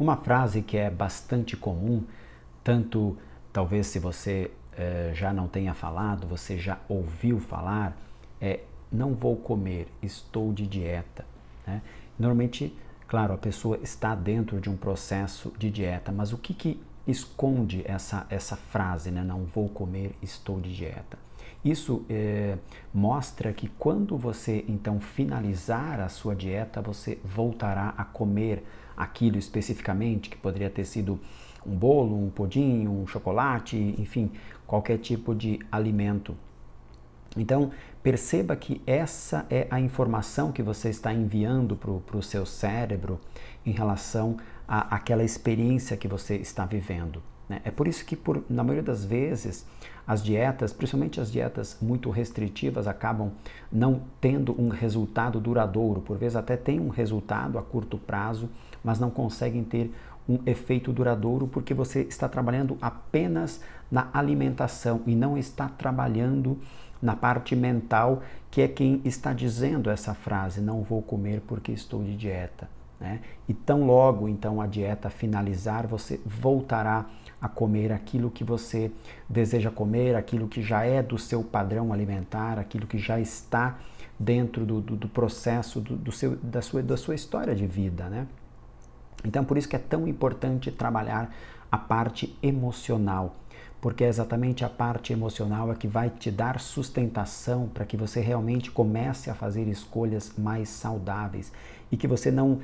Uma frase que é bastante comum, tanto talvez se você eh, já não tenha falado, você já ouviu falar, é não vou comer, estou de dieta. Né? Normalmente, claro, a pessoa está dentro de um processo de dieta, mas o que, que esconde essa, essa frase, né? não vou comer, estou de dieta? Isso é, mostra que quando você então finalizar a sua dieta, você voltará a comer aquilo especificamente que poderia ter sido um bolo, um pudim, um chocolate, enfim, qualquer tipo de alimento. Então, perceba que essa é a informação que você está enviando para o seu cérebro em relação àquela experiência que você está vivendo. Né? É por isso que, por, na maioria das vezes, as dietas, principalmente as dietas muito restritivas, acabam não tendo um resultado duradouro. Por vezes, até tem um resultado a curto prazo, mas não conseguem ter um efeito duradouro porque você está trabalhando apenas na alimentação e não está trabalhando na parte mental, que é quem está dizendo essa frase: não vou comer porque estou de dieta. Né? E tão logo então a dieta finalizar, você voltará a comer aquilo que você deseja comer, aquilo que já é do seu padrão alimentar, aquilo que já está dentro do, do, do processo do, do, seu, da, sua, da sua história de vida. Né? Então, por isso que é tão importante trabalhar a parte emocional, porque é exatamente a parte emocional é que vai te dar sustentação para que você realmente comece a fazer escolhas mais saudáveis e que você não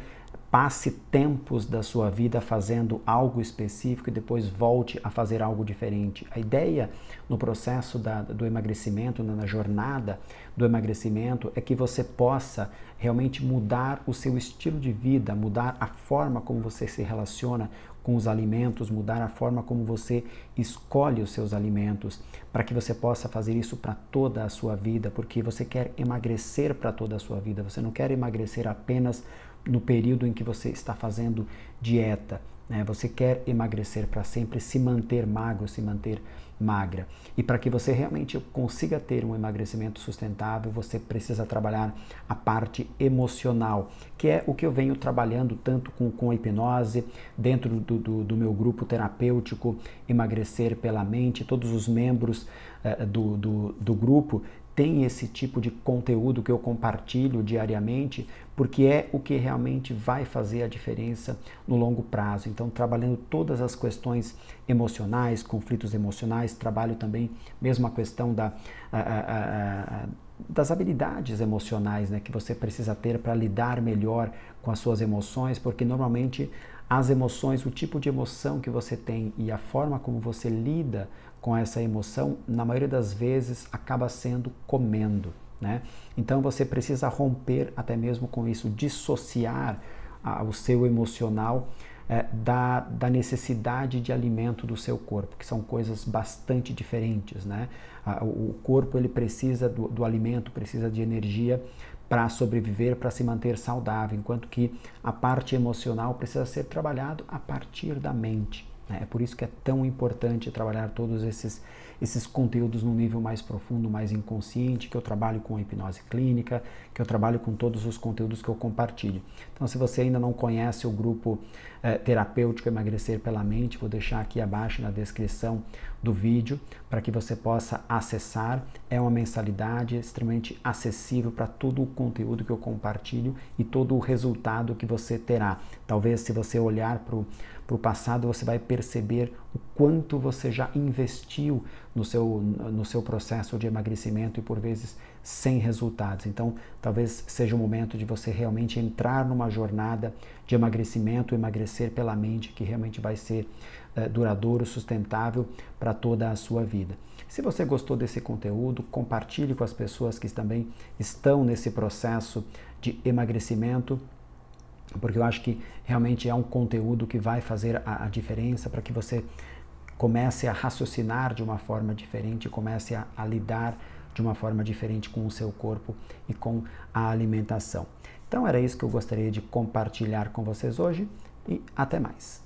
passe tempos da sua vida fazendo algo específico e depois volte a fazer algo diferente. A ideia no processo da, do emagrecimento, né, na jornada do emagrecimento, é que você possa realmente mudar o seu estilo de vida, mudar a forma como você se relaciona com os alimentos, mudar a forma como você escolhe os seus alimentos, para que você possa fazer isso para toda a sua vida, porque você quer emagrecer para toda a sua vida, você não quer emagrecer apenas no período em que você está fazendo dieta, né? Você quer emagrecer para sempre, se manter magro, se manter magra. E para que você realmente consiga ter um emagrecimento sustentável, você precisa trabalhar a parte emocional, que é o que eu venho trabalhando tanto com, com a hipnose, dentro do, do, do meu grupo terapêutico Emagrecer pela Mente. Todos os membros eh, do, do, do grupo tem esse tipo de conteúdo que eu compartilho diariamente, porque é o que realmente vai fazer a diferença no longo prazo. Então, trabalhando todas as questões emocionais, conflitos emocionais, trabalho também mesmo a questão da, a, a, a, das habilidades emocionais né, que você precisa ter para lidar melhor com as suas emoções, porque normalmente as emoções, o tipo de emoção que você tem e a forma como você lida com essa emoção, na maioria das vezes acaba sendo comendo. Né? Então você precisa romper até mesmo com isso, dissociar a, ah, o seu emocional é, da, da, necessidade de alimento do seu corpo, que são coisas bastante diferentes. Né? O corpo ele precisa do, do alimento, precisa de energia para sobreviver, para se manter saudável, enquanto que a parte emocional precisa ser trabalhado a partir da mente. Né? É por isso que é tão importante trabalhar todos esses, esses conteúdos num nível mais profundo, mais inconsciente, que eu trabalho com hipnose clínica, que eu trabalho com todos os conteúdos que eu compartilho. Então, se você ainda não conhece o grupo eh, terapêutico Emagrecer pela Mente, vou deixar aqui abaixo na descrição do vídeo para que você possa acessar. É uma mensalidade extremamente acessível para todo o conteúdo que eu compartilho e todo o resultado que você terá. Talvez se você olhar para o para o passado, você vai perceber o quanto você já investiu no seu, no seu processo de emagrecimento e por vezes sem resultados. Então, talvez seja o momento de você realmente entrar numa jornada de emagrecimento, emagrecer pela mente, que realmente vai ser é, duradouro, sustentável para toda a sua vida. Se você gostou desse conteúdo, compartilhe com as pessoas que também estão nesse processo de emagrecimento porque eu acho que realmente é um conteúdo que vai fazer a, a diferença para que você comece a raciocinar de uma forma diferente, comece a, a lidar de uma forma diferente com o seu corpo e com a alimentação. Então era isso que eu gostaria de compartilhar com vocês hoje e até mais.